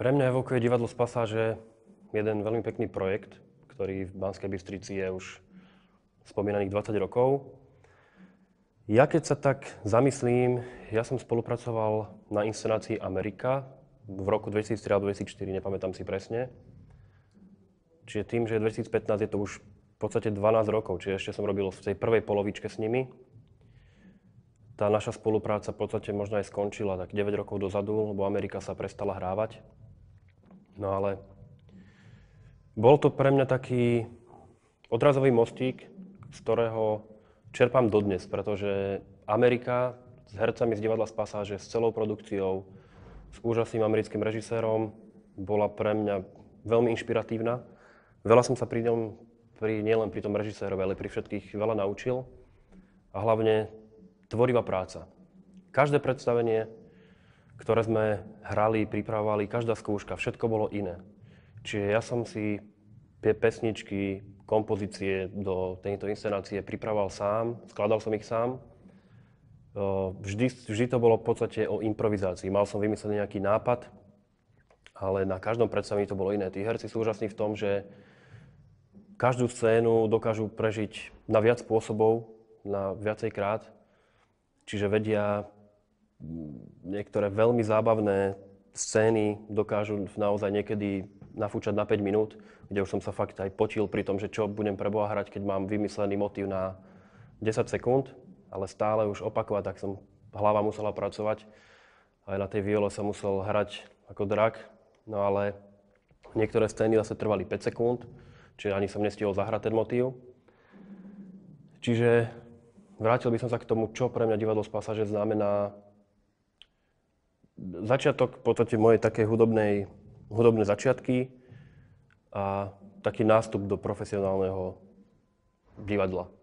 Pre mňa evokuje divadlo z pasáže jeden veľmi pekný projekt, ktorý v Banskej Bystrici je už spomínaných 20 rokov. Ja keď sa tak zamyslím, ja som spolupracoval na inscenácii Amerika v roku 2003 alebo 2004, nepamätám si presne. Čiže tým, že je 2015, je to už v podstate 12 rokov, čiže ešte som robil v tej prvej polovičke s nimi. Tá naša spolupráca v podstate možno aj skončila tak 9 rokov dozadu, lebo Amerika sa prestala hrávať No ale bol to pre mňa taký odrazový mostík, z ktorého čerpám dodnes, pretože Amerika s hercami z divadla z pasáže, s celou produkciou, s úžasným americkým režisérom bola pre mňa veľmi inšpiratívna. Veľa som sa pri ňom, pri, nielen pri tom režisérovi, ale pri všetkých veľa naučil. A hlavne tvorivá práca. Každé predstavenie ktoré sme hrali, pripravovali, každá skúška, všetko bolo iné. Čiže ja som si tie pesničky, kompozície do tejto inscenácie pripravoval sám, skladal som ich sám. Vždy, vždy to bolo v podstate o improvizácii. Mal som vymyslený nejaký nápad, ale na každom predstavení to bolo iné. Tí herci sú úžasní v tom, že každú scénu dokážu prežiť na viac spôsobov, na viacej krát. Čiže vedia niektoré veľmi zábavné scény dokážu naozaj niekedy nafúčať na 5 minút, kde už som sa fakt aj potil pri tom, že čo budem pre Boha hrať, keď mám vymyslený motív na 10 sekúnd, ale stále už opakovať, tak som hlava musela pracovať. Aj na tej viole sa musel hrať ako drak, no ale niektoré scény zase trvali 5 sekúnd, čiže ani som nestihol zahrať ten motív. Čiže vrátil by som sa k tomu, čo pre mňa divadlo z pasaže znamená začiatok v podstate mojej takej hudobnej, hudobné začiatky a taký nástup do profesionálneho divadla.